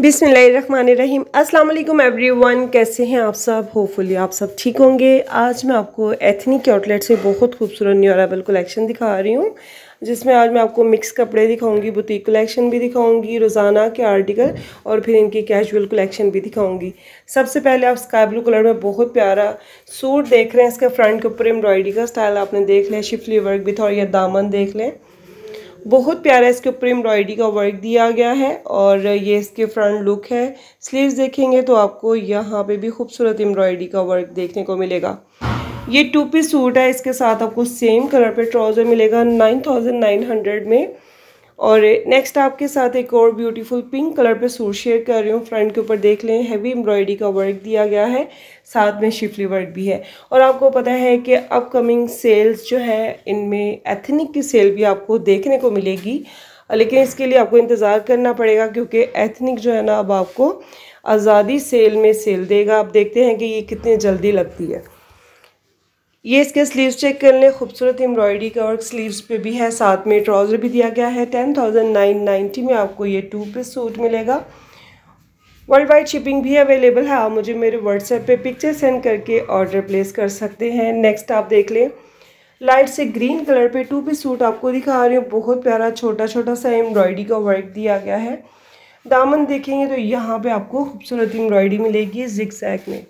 बिसमीम अल्लाम एवरीवन कैसे हैं आप सब होपफुली आप सब ठीक होंगे आज मैं आपको एथनिक के आउटलेट से बहुत खूबसूरत न्यू अरावल कलेक्शन दिखा रही हूँ जिसमें आज मैं आपको मिक्स कपड़े दिखाऊंगी बुटीक कलेक्शन भी दिखाऊंगी रोज़ाना के आर्टिकल और फिर इनकी कैजुअल कलेक्शन भी दिखाऊंगी सबसे पहले आप स्काई ब्लू कलर में बहुत प्यारा सूट देख रहे हैं इसके फ्रंट के ऊपर एम्ब्रॉयडरी का स्टाइल आपने देख लिया शिफली वर्क भी था और यह दामन देख लें बहुत प्यारा इसके ऊपर एम्ब्रॉयडरी का वर्क दिया गया है और ये इसके फ्रंट लुक है स्लीव्स देखेंगे तो आपको यहाँ पे भी खूबसूरत एम्ब्रॉयडरी का वर्क देखने को मिलेगा ये टू पीस सूट है इसके साथ आपको सेम कलर पे ट्राउज़र मिलेगा नाइन थाउजेंड नाइन हंड्रेड में और नेक्स्ट आपके साथ एक और ब्यूटीफुल पिंक कलर पे सूट शेयर कर रही हूँ फ्रंट के ऊपर देख लें हैवी एम्ब्रॉयडरी का वर्क दिया गया है साथ में शिफली वर्क भी है और आपको पता है कि अपकमिंग सेल्स जो है इनमें एथनिक की सेल भी आपको देखने को मिलेगी लेकिन इसके लिए आपको इंतज़ार करना पड़ेगा क्योंकि एथनिक जो है ना अब आपको आज़ादी सेल में सेल देगा आप देखते हैं कि ये कितनी जल्दी लगती है ये इसके स्लीव्स चेक कर लें खूबसूरत एम्ब्रॉयडरी का वर्क स्लीव्स पे भी है साथ में ट्राउज़र भी दिया गया है टेन थाउजेंड नाइन नाइन्टी में आपको ये टू पीस सूट मिलेगा वर्ल्ड वाइड शिपिंग भी अवेलेबल है आप मुझे मेरे व्हाट्सएप पे पिक्चर सेंड करके ऑर्डर प्लेस कर सकते हैं नेक्स्ट आप देख लें लाइट से ग्रीन कलर पर टू पीस सूट आपको दिखा रही हूँ बहुत प्यारा छोटा छोटा सा एम्ब्रॉयडरी का वर्क दिया गया है दामन देखेंगे तो यहाँ पर आपको खूबसूरत एम्ब्रॉयडरी मिलेगी जिक्स में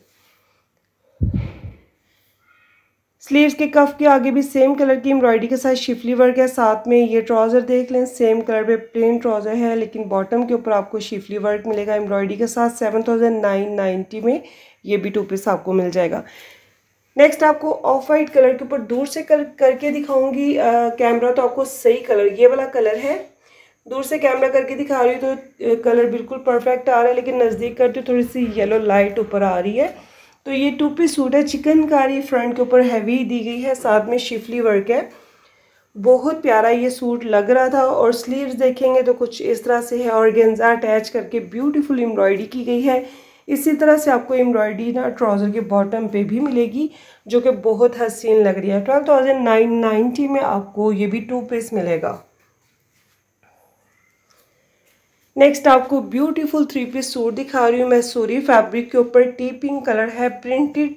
स्लीव्स के कफ के आगे भी सेम कलर की एम्ब्रॉयडरी के साथ शिफली वर्क है साथ में ये ट्राउज़र देख लें सेम कलर पे प्लेन ट्राउज़र है लेकिन बॉटम के ऊपर आपको शिफली वर्क मिलेगा एम्ब्रॉयडरी के साथ सेवन थाउजेंड नाइन नाइन्टी में ये भी टू पीस आपको मिल जाएगा नेक्स्ट आपको ऑफ वाइट कलर के ऊपर दूर से कर करके दिखाऊंगी कैमरा तो आपको सही कलर ये वाला कलर है दूर से कैमरा करके दिखा रही हूँ तो कलर बिल्कुल परफेक्ट आ रहा है लेकिन नज़दीक हूँ थोड़ी सी येलो लाइट ऊपर आ रही है तो ये टू पीस सूट है चिकनकारी फ्रंट के ऊपर हैवी दी गई है साथ में शिफली वर्क है बहुत प्यारा ये सूट लग रहा था और स्लीव्स देखेंगे तो कुछ इस तरह से है और गेंजा अटैच करके ब्यूटीफुल एम्ब्रॉयडरी की गई है इसी तरह से आपको एम्ब्रॉयडरी ना ट्राउज़र के बॉटम पे भी मिलेगी जो कि बहुत हसीन लग रही है ट्वेल्व थाउजेंड नाइन नाइन्टी में आपको ये भी टू पीस मिलेगा नेक्स्ट आपको ब्यूटीफुल थ्री पीस सूट दिखा रही हूँ मैं सूरी फैब्रिक के ऊपर टी पिंक कलर है प्रिंटेड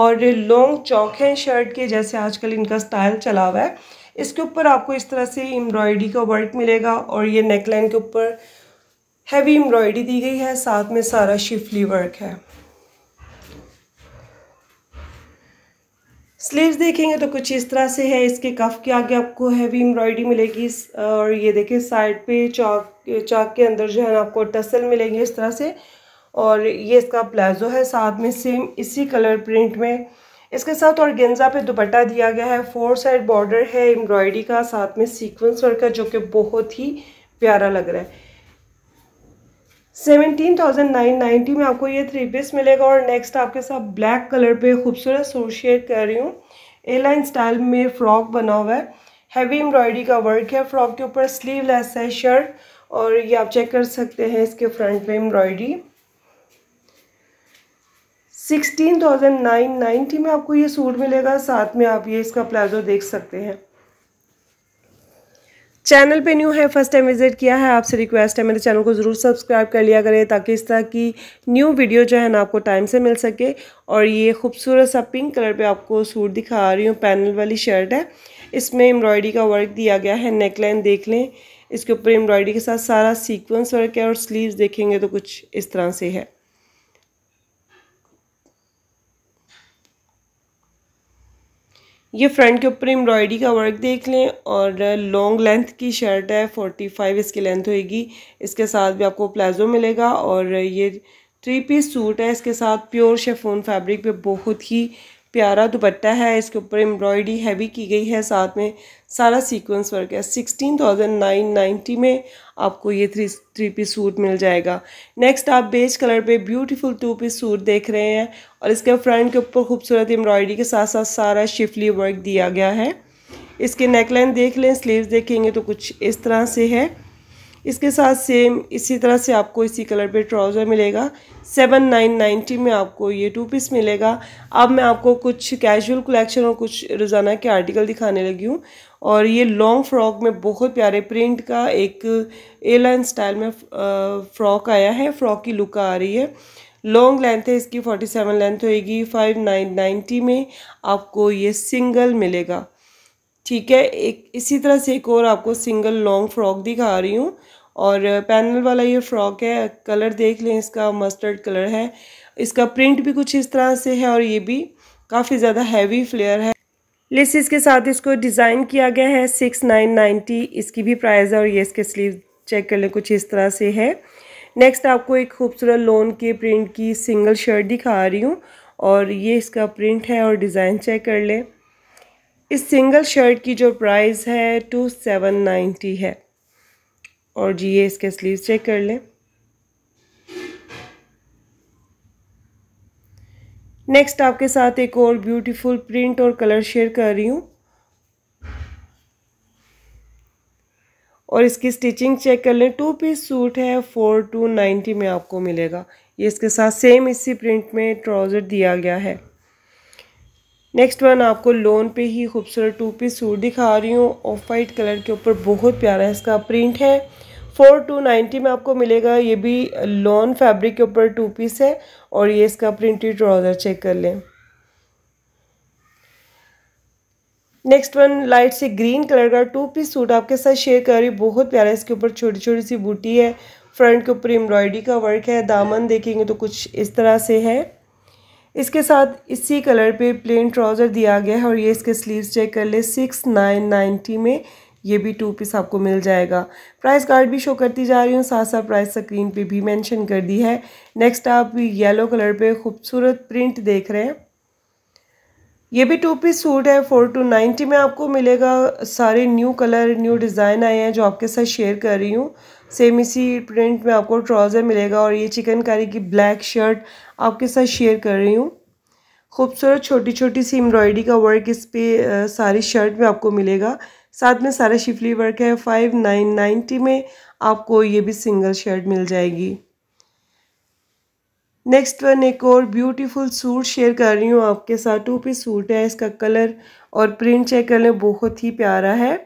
और लॉन्ग चौक है शर्ट के जैसे आजकल इनका स्टाइल चला हुआ है इसके ऊपर आपको इस तरह से एम्ब्रॉयडरी का वर्क मिलेगा और ये नेकलाइन के ऊपर हैवी एम्ब्रॉयडरी दी गई है साथ में सारा शिफली वर्क है स्लीव्स देखेंगे तो कुछ इस तरह से है इसके कफ के आगे आपको हैवी एम्ब्रॉयडरी मिलेगी और ये देखिए साइड पे चौक चौक के अंदर जो है ना आपको टसल मिलेंगे इस तरह से और ये इसका प्लाजो है साथ में सेम इसी कलर प्रिंट में इसके साथ और गेंजा पे दुपट्टा दिया गया है फोर साइड बॉर्डर है एम्ब्रॉयडरी का साथ में सीक्वेंस वर्क का जो कि बहुत ही प्यारा लग रहा है सेवनटीन थाउजेंड नाइन नाइन्टी में आपको ये थ्री पीस मिलेगा और नेक्स्ट आपके साथ ब्लैक कलर पे खूबसूरत सूट शेयर कर रही हूँ ए लाइन स्टाइल में फ़्रॉक बना हुआ है हैवी एम्ब्रॉयडरी का वर्क है फ़्रॉक के ऊपर स्लीवलेस है शर्ट और ये आप चेक कर सकते हैं इसके फ्रंट पे embroidery sixteen thousand nine ninety में आपको ये सूट मिलेगा साथ में आप ये इसका प्लाजो देख सकते हैं चैनल पे न्यू है फर्स्ट टाइम विजिट किया है आपसे रिक्वेस्ट है मेरे चैनल को ज़रूर सब्सक्राइब कर लिया करें ताकि इस तरह की न्यू वीडियो जो है ना आपको टाइम से मिल सके और ये खूबसूरत सा पिंक कलर पे आपको सूट दिखा रही हूँ पैनल वाली शर्ट है इसमें एम्ब्रॉयडरी का वर्क दिया गया है नेकलाइन देख लें इसके ऊपर एम्ब्रॉयडरी के साथ सारा सीक्वेंस वर्क है और स्लीव देखेंगे तो कुछ इस तरह से है ये फ्रंट के ऊपर एम्ब्रॉयडरी का वर्क देख लें और लॉन्ग लेंथ की शर्ट है फोर्टी फाइव इसकी लेंथ होएगी इसके साथ भी आपको प्लाजो मिलेगा और ये थ्री पीस सूट है इसके साथ प्योर शेफोन फैब्रिक पे बहुत ही प्यारा दुपट्टा है इसके ऊपर एम्ब्रॉयडरी हैवी की गई है साथ में सारा सीक्वेंस वर्क है सिक्सटीन थाउजेंड नाइन नाइन्टी में आपको ये थ्री थ्री पीस सूट मिल जाएगा नेक्स्ट आप बेज कलर पे ब्यूटीफुल टू पीस सूट देख रहे हैं और इसके फ्रंट के ऊपर खूबसूरत एम्ब्रॉयडरी के साथ साथ सारा शिफली वर्क दिया गया है इसके नेकलाइन देख लें स्लीव देखेंगे तो कुछ इस तरह से है इसके साथ सेम इसी तरह से आपको इसी कलर पे ट्राउज़र मिलेगा सेवन नाइन नाइन्टी में आपको ये टू पीस मिलेगा अब मैं आपको कुछ कैजुअल कलेक्शन और कुछ रोज़ाना के आर्टिकल दिखाने लगी हूँ और ये लॉन्ग फ्रॉक में बहुत प्यारे प्रिंट का एक ए लाइन स्टाइल में फ्रॉक आया है फ्रॉक की लुक आ रही है लॉन्ग लेंथ है इसकी फोर्टी सेवन लेंथ होएगी फाइव नाइन नाइन्टी में आपको ये सिंगल मिलेगा ठीक है एक इसी तरह से एक और आपको सिंगल लॉन्ग फ्रॉक दिखा रही हूँ और पैनल वाला ये फ्रॉक है कलर देख लें इसका मस्टर्ड कलर है इसका प्रिंट भी कुछ इस तरह से है और ये भी काफ़ी ज़्यादा हैवी फ्लेयर है लेसिस के साथ इसको डिज़ाइन किया गया है सिक्स नाइन नाइन्टी इसकी भी प्राइस है और ये इसके स्लीव चेक कर लें कुछ इस तरह से है नेक्स्ट आपको एक खूबसूरत लोन के प्रिंट की सिंगल शर्ट दिखा रही हूँ और ये इसका प्रिंट है और डिज़ाइन चेक कर लें इस सिंगल शर्ट की जो प्राइस है टू सेवन नाइन्टी है और जी ये इसके स्लीव चेक कर लें नेक्स्ट आपके साथ एक और ब्यूटीफुल प्रिंट और कलर शेयर कर रही हूँ और इसकी स्टिचिंग चेक कर लें टू पीस सूट है फोर टू नाइन्टी में आपको मिलेगा ये इसके साथ सेम इसी प्रिंट में ट्राउज़र दिया गया है नेक्स्ट वन आपको लोन पे ही खूबसूरत टू पीस सूट दिखा रही हूँ ऑफ वाइट कलर के ऊपर बहुत प्यारा इसका प्रिंट है फोर टू नाइन्टी में आपको मिलेगा ये भी लॉन फैब्रिक के ऊपर टू पीस है और ये इसका प्रिंटेड ट्राउज़र चेक कर लें नेक्स्ट वन लाइट से ग्रीन कलर का टू पीस सूट आपके साथ शेयर कर रही हूँ बहुत प्यारा इसके ऊपर छोटी छोटी सी बूटी है फ्रंट के ऊपर एम्ब्रॉयडरी का वर्क है दामन देखेंगे तो कुछ इस तरह से है इसके साथ इसी कलर पे प्लेन ट्राउज़र दिया गया है और ये इसके स्लीव्स चेक कर ले सिक्स नाइन नाइन्टी में ये भी टू पीस आपको मिल जाएगा प्राइस कार्ड भी शो करती जा रही हूँ साथ साथ प्राइस स्क्रीन पे भी मेंशन कर दी है नेक्स्ट आप येलो कलर पे खूबसूरत प्रिंट देख रहे हैं ये भी टू पीस सूट है फोर टू नाइन्टी में आपको मिलेगा सारे न्यू कलर न्यू डिज़ाइन आए हैं जो आपके साथ शेयर कर रही हूँ सेम इसी प्रिंट में आपको ट्राउज़र मिलेगा और ये चिकनकारी की ब्लैक शर्ट आपके साथ शेयर कर रही हूँ खूबसूरत छोटी छोटी सी एम्ब्रॉयडरी का वर्क इस पर सारी शर्ट में आपको मिलेगा साथ में सारा शिफली वर्क है फाइव नाइन नाइन्टी में आपको ये भी सिंगल शर्ट मिल जाएगी नेक्स्ट वन एक और ब्यूटीफुल सूट शेयर कर रही हूँ आपके साथ टू पीस सूट है इसका कलर और प्रिंट चेक कर लें बहुत ही प्यारा है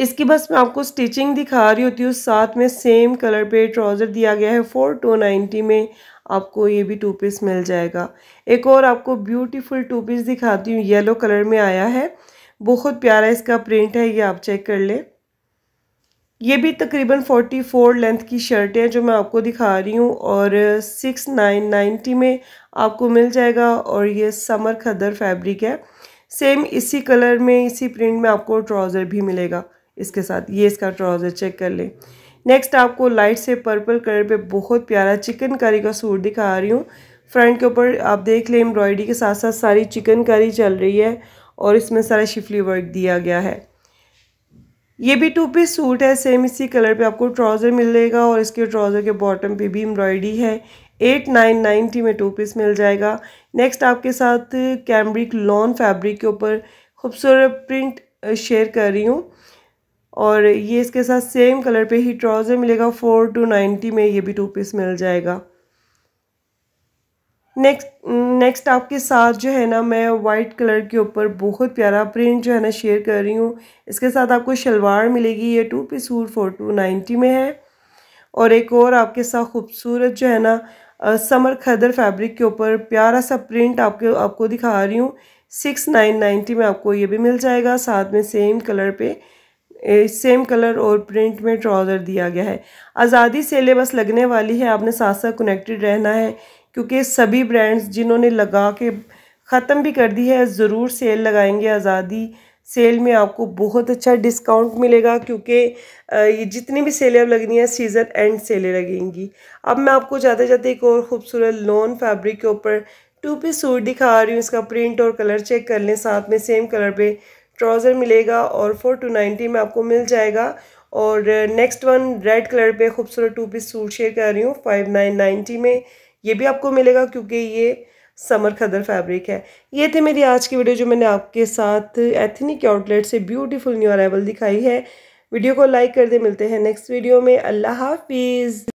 इसकी बस मैं आपको स्टिचिंग दिखा रही होती हूँ साथ में सेम कलर पे ट्राउज़र दिया गया है फोर टू नाइन्टी में आपको ये भी टू पीस मिल जाएगा एक और आपको ब्यूटीफुल टू पीस दिखाती हूँ येलो कलर में आया है बहुत प्यारा इसका प्रिंट है ये आप चेक कर लें ये भी तकरीबन 44 लेंथ की शर्ट है जो मैं आपको दिखा रही हूँ और सिक्स नाइन नाइन्टी में आपको मिल जाएगा और ये समर खदर फैब्रिक है सेम इसी कलर में इसी प्रिंट में आपको ट्राउज़र भी मिलेगा इसके साथ ये इसका ट्राउज़र चेक कर लें नेक्स्ट आपको लाइट से पर्पल कलर पे बहुत प्यारा चिकनकारी का सूट दिखा रही हूँ फ्रंट के ऊपर आप देख लें एम्ब्रॉयडरी के साथ साथ सारी चिकनकारी चल रही है और इसमें सारा शिफली वर्क दिया गया है ये भी टू पीस सूट है सेम इसी कलर पे आपको ट्राउज़र मिलेगा और इसके ट्राउज़र के बॉटम पे भी एम्ब्रॉयडरी है एट नाइन नाइन्टी में टू पीस मिल जाएगा नेक्स्ट आपके साथ कैम्ब्रिक लॉन फैब्रिक के ऊपर खूबसूरत प्रिंट शेयर कर रही हूँ और ये इसके साथ सेम कलर पे ही ट्राउज़र मिलेगा फोर टू नाइन्टी में ये भी टू पीस मिल जाएगा नेक्स्ट नेक्स्ट आपके साथ जो है ना मैं वाइट कलर के ऊपर बहुत प्यारा प्रिंट जो है ना शेयर कर रही हूँ इसके साथ आपको शलवार मिलेगी ये two piece suit four two ninety में है और एक और आपके साथ खूबसूरत जो है ना समर खदर फैब्रिक के ऊपर प्यारा सा प्रिंट आपके आपको दिखा रही हूँ सिक्स नाइन नाइन्टी में आपको ये भी मिल जाएगा साथ में सेम कलर पे सेम कलर और प्रिंट में ट्राउज़र दिया गया है आज़ादी सिलेबस लगने वाली है आपने साथ साथ कनेक्टेड रहना है क्योंकि सभी ब्रांड्स जिन्होंने लगा के ख़त्म भी कर दी है ज़रूर सेल लगाएंगे आज़ादी सेल में आपको बहुत अच्छा डिस्काउंट मिलेगा क्योंकि ये जितनी भी सेलें अब लगनी है सीज़न एंड सेलें लगेंगी अब मैं आपको जाते जाते एक और ख़ूबसूरत लॉन फैब्रिक के ऊपर टू पीस सूट दिखा रही हूँ इसका प्रिंट और कलर चेक कर लें साथ में सेम कलर पे ट्राउज़र मिलेगा और फोर टू नाइन्टी में आपको मिल जाएगा और नेक्स्ट वन रेड कलर पे खूबसूरत टू पीस सूट शेयर कर रही हूँ फाइव नाइन नाइन्टी में ये भी आपको मिलेगा क्योंकि ये समर खदर फैब्रिक है ये थे मेरी आज की वीडियो जो मैंने आपके साथ एथनिक आउटलेट से ब्यूटीफुल न्यू अरावल दिखाई है वीडियो को लाइक कर दे मिलते हैं नेक्स्ट वीडियो में अल्लाह हाफिज़